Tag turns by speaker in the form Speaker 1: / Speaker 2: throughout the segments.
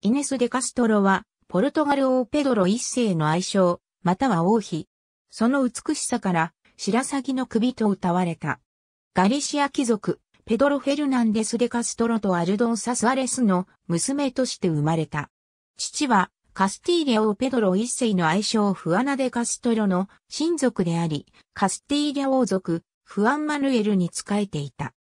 Speaker 1: イネス・デカストロは、ポルトガル王ペドロ一世の愛称、または王妃。その美しさから、白鷺の首と歌われた。ガリシア貴族、ペドロ・フェルナンデス・デカストロとアルドンサ・スアレスの娘として生まれた。父は、カスティーリャ王ペドロ一世の愛称フアナ・デカストロの親族であり、カスティーリャ王族、フアン・マヌエルに仕えていた。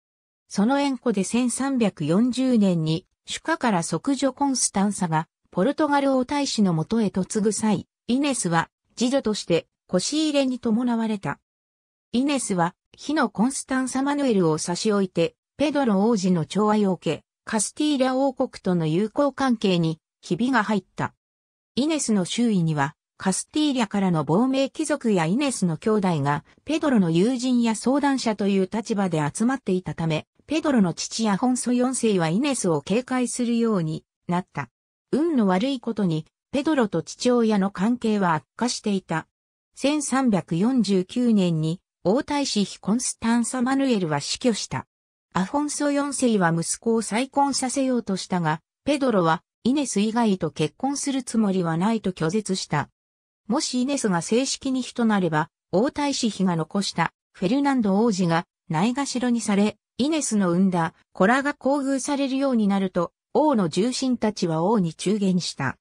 Speaker 1: その縁故で1340年に主家から即女コンスタンサが、ポルトガル王太子のもとへ嫁ぐ際、イネスは、次女として、腰入れに伴われた。イネスは、火のコンスタンサ・マヌエルを差し置いて、ペドロ王子の寵愛を受け、カスティーラ王国との友好関係に、ひびが入った。イネスの周囲には、カスティーリャからの亡命貴族やイネスの兄弟が、ペドロの友人や相談者という立場で集まっていたため、ペドロの父アホンソ4世はイネスを警戒するようになった。運の悪いことに、ペドロと父親の関係は悪化していた。1349年に王太子妃コンスタンサ・マヌエルは死去した。アフォンソ4世は息子を再婚させようとしたが、ペドロはイネス以外と結婚するつもりはないと拒絶した。もしイネスが正式に人なれば、王太子妃が残したフェルナンド王子がないがしろにされ、イネスの生んだ子らが厚遇されるようになると、王の重臣たちは王に中言した。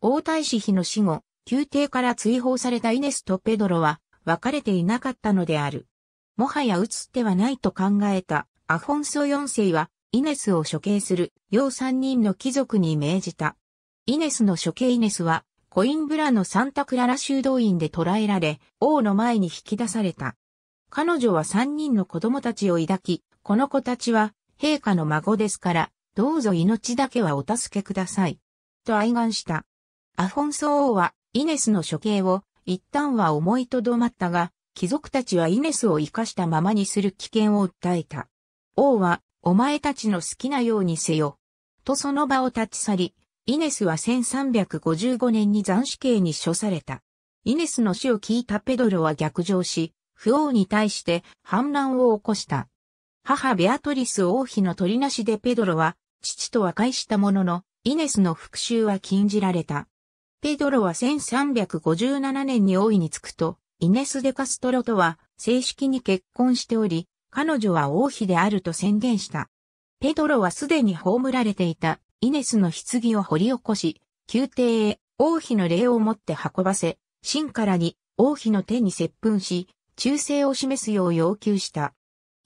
Speaker 1: 王太子妃の死後、宮廷から追放されたイネスとペドロは別れていなかったのである。もはや移ってはないと考えたアフォンソ4世はイネスを処刑する要三人の貴族に命じた。イネスの処刑イネスはコインブラのサンタクララ修道院で捕らえられ王の前に引き出された。彼女は三人の子供たちを抱き、この子たちは、陛下の孫ですから、どうぞ命だけはお助けください。と哀願した。アフォンソ王は、イネスの処刑を、一旦は思いとどまったが、貴族たちはイネスを生かしたままにする危険を訴えた。王は、お前たちの好きなようにせよ。とその場を立ち去り、イネスは1355年に斬死刑に処された。イネスの死を聞いたペドロは逆上し、不王に対して反乱を起こした。母ベアトリス王妃の取りなしでペドロは、父と和解したものの、イネスの復讐は禁じられた。ペドロは1357年に王位に着くと、イネス・デ・カストロとは正式に結婚しており、彼女は王妃であると宣言した。ペドロはすでに葬られていたイネスの棺を掘り起こし、宮廷へ王妃の霊を持って運ばせ、真からに王妃の手に接吻し、忠誠を示すよう要求した。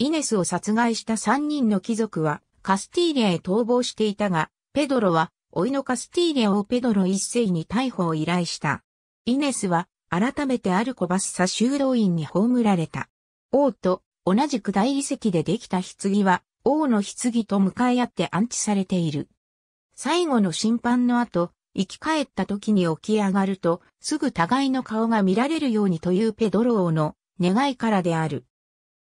Speaker 1: イネスを殺害した3人の貴族はカスティーリアへ逃亡していたが、ペドロは、老いのカスティーリアをペドロ一世に逮捕を依頼した。イネスは、改めてアルコバスサ修道院に葬られた。王と同じく大理石でできた棺は、王の棺と向かい合って安置されている。最後の審判の後、生き返った時に起き上がると、すぐ互いの顔が見られるようにというペドロ王の願いからである。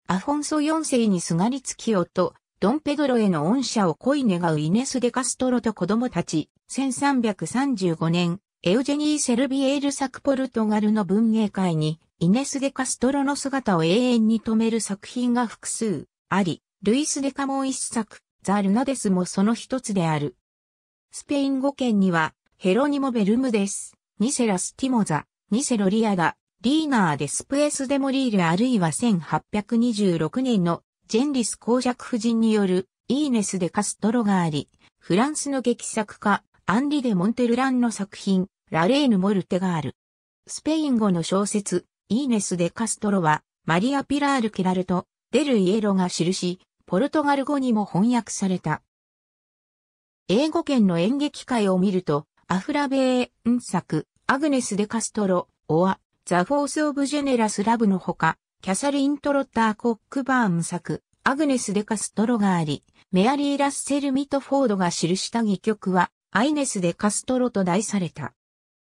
Speaker 1: アフォンソ4世にすがりつきよと、ドンペドロへの恩赦を恋願うイネス・デ・カストロと子供たち、1335年、エウジェニー・セルビエール作ポルトガルの文芸会に、イネス・デ・カストロの姿を永遠に止める作品が複数あり、ルイス・デ・カモン一作、ザ・ルナデスもその一つである。スペイン語圏には、ヘロニモ・ベルムです。ニセラス・ティモザ、ニセロリアダ、リーナー・デスプエス・デ・モリールあるいは1826年のジェンリス公爵夫人によるイーネス・デ・カストロがあり、フランスの劇作家アンリ・デ・モンテルランの作品ラレーヌ・モルテがある。スペイン語の小説イーネス・デ・カストロはマリア・ピラール・ケラルト、デル・イエロが記し、ポルトガル語にも翻訳された。英語圏の演劇界を見ると、アフラベーン作、アグネス・デ・カストロ、オア、ザ・フォース・オブ・ジェネラス・ラブのほか、キャサリン・トロッター・コックバーン作、アグネス・デカストロがあり、メアリー・ラッセル・ミトフォードが記した戯曲は、アイネス・デカストロと題された。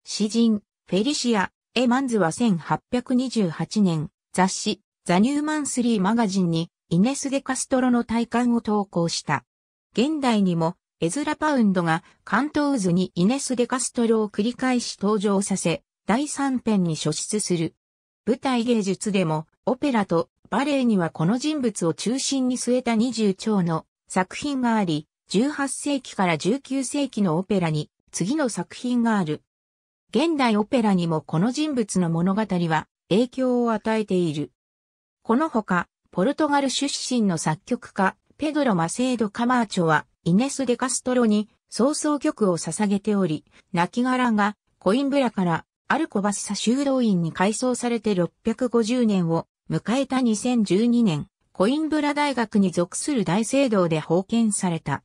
Speaker 1: 詩人、フェリシア、エマンズは1828年、雑誌、ザ・ニューマンスリーマガジンに、イネス・デカストロの体感を投稿した。現代にも、エズラ・パウンドが関東渦にイネス・デカストロを繰り返し登場させ、第三編に書出する。舞台芸術でも、オペラとバレエにはこの人物を中心に据えた20兆の作品があり、18世紀から19世紀のオペラに次の作品がある。現代オペラにもこの人物の物語は影響を与えている。このほか、ポルトガル出身の作曲家、ペドロ・マセード・カマーチョは、イネス・デ・カストロに、早々曲を捧げており、亡骸がコインブラからアルコバッサ修道院に改装されて650年を迎えた2012年、コインブラ大学に属する大聖堂で封建された。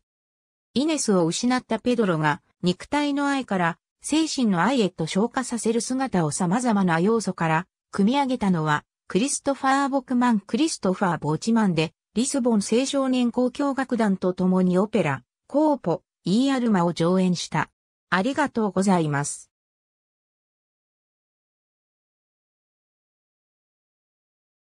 Speaker 1: イネスを失ったペドロが肉体の愛から精神の愛へと昇華させる姿を様々な要素から組み上げたのはクリストファー・ボクマン・クリストファー・ボーチマンでリスボン青少年交響楽団と共にオペラ、コーポ、イーアルマを上演した。ありがとうございます。